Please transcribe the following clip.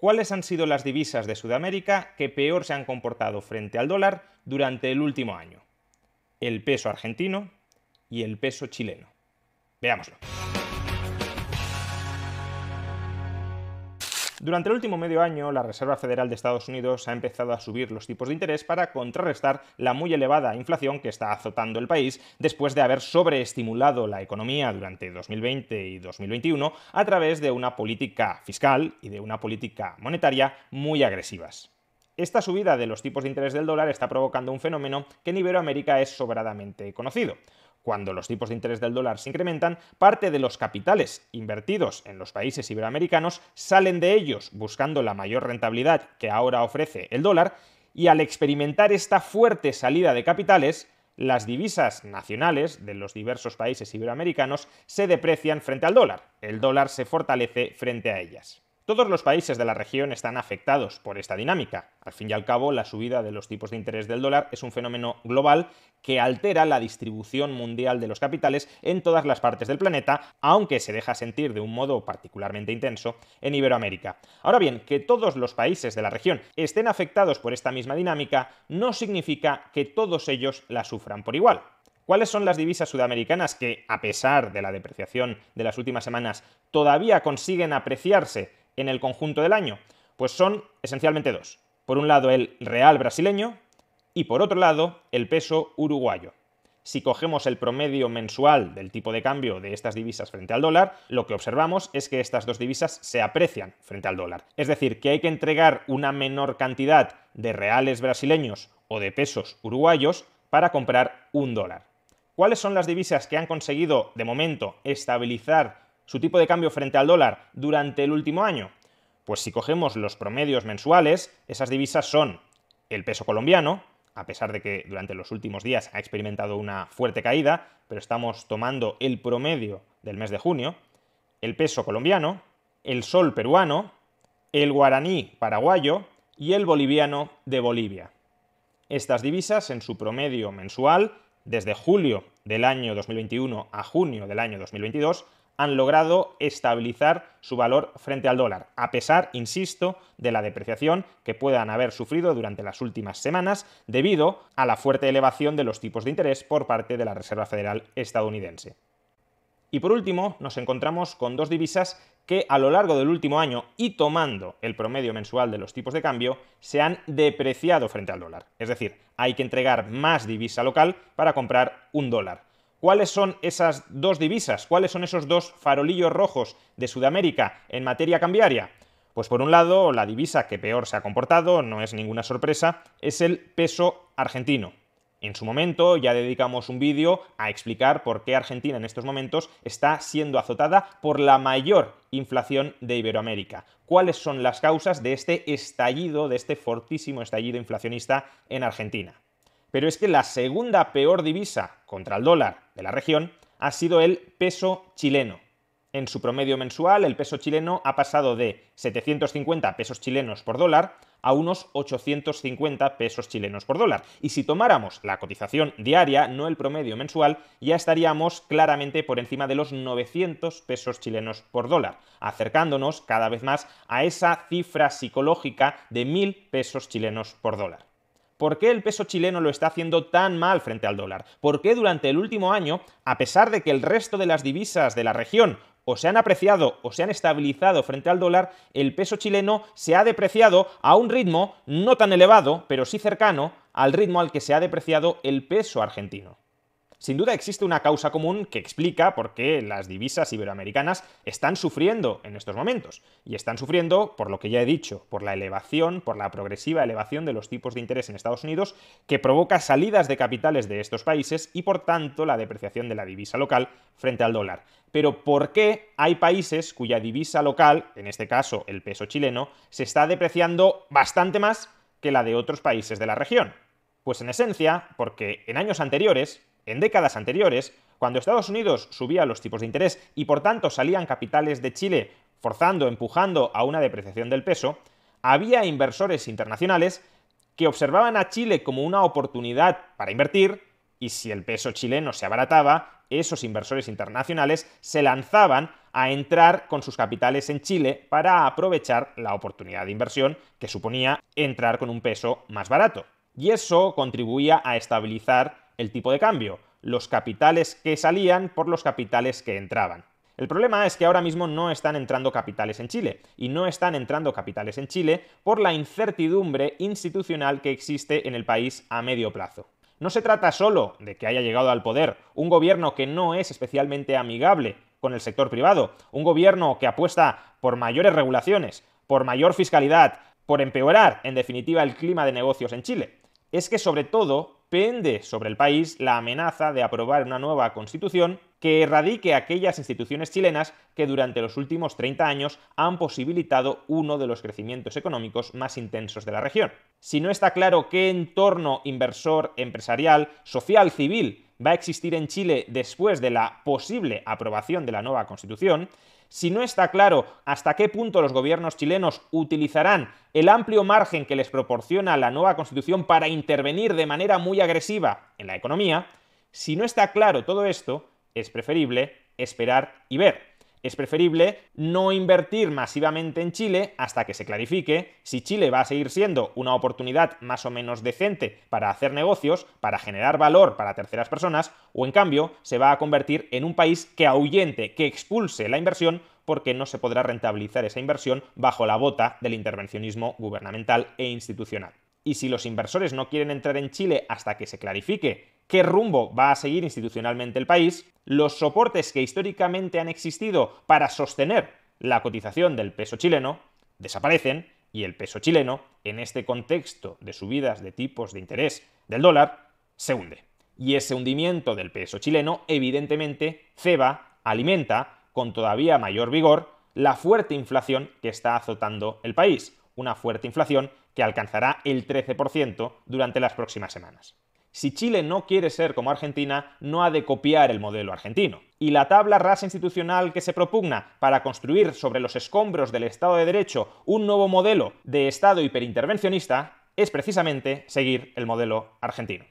¿Cuáles han sido las divisas de Sudamérica que peor se han comportado frente al dólar durante el último año? El peso argentino y el peso chileno. Veámoslo. Durante el último medio año, la Reserva Federal de Estados Unidos ha empezado a subir los tipos de interés para contrarrestar la muy elevada inflación que está azotando el país después de haber sobreestimulado la economía durante 2020 y 2021 a través de una política fiscal y de una política monetaria muy agresivas. Esta subida de los tipos de interés del dólar está provocando un fenómeno que en Iberoamérica es sobradamente conocido. Cuando los tipos de interés del dólar se incrementan, parte de los capitales invertidos en los países iberoamericanos salen de ellos buscando la mayor rentabilidad que ahora ofrece el dólar y al experimentar esta fuerte salida de capitales, las divisas nacionales de los diversos países iberoamericanos se deprecian frente al dólar. El dólar se fortalece frente a ellas. Todos los países de la región están afectados por esta dinámica. Al fin y al cabo, la subida de los tipos de interés del dólar es un fenómeno global que altera la distribución mundial de los capitales en todas las partes del planeta, aunque se deja sentir de un modo particularmente intenso en Iberoamérica. Ahora bien, que todos los países de la región estén afectados por esta misma dinámica no significa que todos ellos la sufran por igual. ¿Cuáles son las divisas sudamericanas que, a pesar de la depreciación de las últimas semanas, todavía consiguen apreciarse en el conjunto del año? Pues son esencialmente dos. Por un lado el real brasileño y por otro lado el peso uruguayo. Si cogemos el promedio mensual del tipo de cambio de estas divisas frente al dólar, lo que observamos es que estas dos divisas se aprecian frente al dólar. Es decir, que hay que entregar una menor cantidad de reales brasileños o de pesos uruguayos para comprar un dólar. ¿Cuáles son las divisas que han conseguido de momento estabilizar su tipo de cambio frente al dólar durante el último año? Pues si cogemos los promedios mensuales, esas divisas son el peso colombiano, a pesar de que durante los últimos días ha experimentado una fuerte caída, pero estamos tomando el promedio del mes de junio, el peso colombiano, el sol peruano, el guaraní paraguayo y el boliviano de Bolivia. Estas divisas en su promedio mensual, desde julio del año 2021 a junio del año 2022, han logrado estabilizar su valor frente al dólar, a pesar, insisto, de la depreciación que puedan haber sufrido durante las últimas semanas debido a la fuerte elevación de los tipos de interés por parte de la Reserva Federal estadounidense. Y por último, nos encontramos con dos divisas que a lo largo del último año y tomando el promedio mensual de los tipos de cambio, se han depreciado frente al dólar. Es decir, hay que entregar más divisa local para comprar un dólar. ¿Cuáles son esas dos divisas? ¿Cuáles son esos dos farolillos rojos de Sudamérica en materia cambiaria? Pues por un lado, la divisa que peor se ha comportado, no es ninguna sorpresa, es el peso argentino. En su momento ya dedicamos un vídeo a explicar por qué Argentina en estos momentos está siendo azotada por la mayor inflación de Iberoamérica. ¿Cuáles son las causas de este estallido, de este fortísimo estallido inflacionista en Argentina? pero es que la segunda peor divisa contra el dólar de la región ha sido el peso chileno. En su promedio mensual, el peso chileno ha pasado de 750 pesos chilenos por dólar a unos 850 pesos chilenos por dólar. Y si tomáramos la cotización diaria, no el promedio mensual, ya estaríamos claramente por encima de los 900 pesos chilenos por dólar, acercándonos cada vez más a esa cifra psicológica de 1000 pesos chilenos por dólar. ¿Por qué el peso chileno lo está haciendo tan mal frente al dólar? ¿Por qué durante el último año, a pesar de que el resto de las divisas de la región o se han apreciado o se han estabilizado frente al dólar, el peso chileno se ha depreciado a un ritmo no tan elevado, pero sí cercano al ritmo al que se ha depreciado el peso argentino? Sin duda existe una causa común que explica por qué las divisas iberoamericanas están sufriendo en estos momentos. Y están sufriendo, por lo que ya he dicho, por la elevación, por la progresiva elevación de los tipos de interés en Estados Unidos, que provoca salidas de capitales de estos países y por tanto la depreciación de la divisa local frente al dólar. Pero ¿por qué hay países cuya divisa local, en este caso el peso chileno, se está depreciando bastante más que la de otros países de la región? Pues en esencia, porque en años anteriores, en décadas anteriores, cuando Estados Unidos subía los tipos de interés y por tanto salían capitales de Chile, forzando, empujando a una depreciación del peso, había inversores internacionales que observaban a Chile como una oportunidad para invertir y si el peso chileno se abarataba, esos inversores internacionales se lanzaban a entrar con sus capitales en Chile para aprovechar la oportunidad de inversión que suponía entrar con un peso más barato. Y eso contribuía a estabilizar el tipo de cambio, los capitales que salían por los capitales que entraban. El problema es que ahora mismo no están entrando capitales en Chile, y no están entrando capitales en Chile por la incertidumbre institucional que existe en el país a medio plazo. No se trata solo de que haya llegado al poder un gobierno que no es especialmente amigable con el sector privado, un gobierno que apuesta por mayores regulaciones, por mayor fiscalidad, por empeorar, en definitiva, el clima de negocios en Chile. Es que sobre todo pende sobre el país la amenaza de aprobar una nueva constitución que erradique aquellas instituciones chilenas que durante los últimos 30 años han posibilitado uno de los crecimientos económicos más intensos de la región. Si no está claro qué entorno inversor, empresarial, social, civil va a existir en Chile después de la posible aprobación de la nueva constitución, si no está claro hasta qué punto los gobiernos chilenos utilizarán el amplio margen que les proporciona la nueva constitución para intervenir de manera muy agresiva en la economía, si no está claro todo esto, es preferible esperar y ver. Es preferible no invertir masivamente en Chile hasta que se clarifique si Chile va a seguir siendo una oportunidad más o menos decente para hacer negocios, para generar valor para terceras personas, o en cambio se va a convertir en un país que ahuyente, que expulse la inversión porque no se podrá rentabilizar esa inversión bajo la bota del intervencionismo gubernamental e institucional. Y si los inversores no quieren entrar en Chile hasta que se clarifique qué rumbo va a seguir institucionalmente el país, los soportes que históricamente han existido para sostener la cotización del peso chileno desaparecen y el peso chileno, en este contexto de subidas de tipos de interés del dólar, se hunde. Y ese hundimiento del peso chileno, evidentemente, ceba, alimenta con todavía mayor vigor la fuerte inflación que está azotando el país, una fuerte inflación que alcanzará el 13% durante las próximas semanas. Si Chile no quiere ser como Argentina, no ha de copiar el modelo argentino. Y la tabla rasa institucional que se propugna para construir sobre los escombros del Estado de Derecho un nuevo modelo de Estado hiperintervencionista es precisamente seguir el modelo argentino.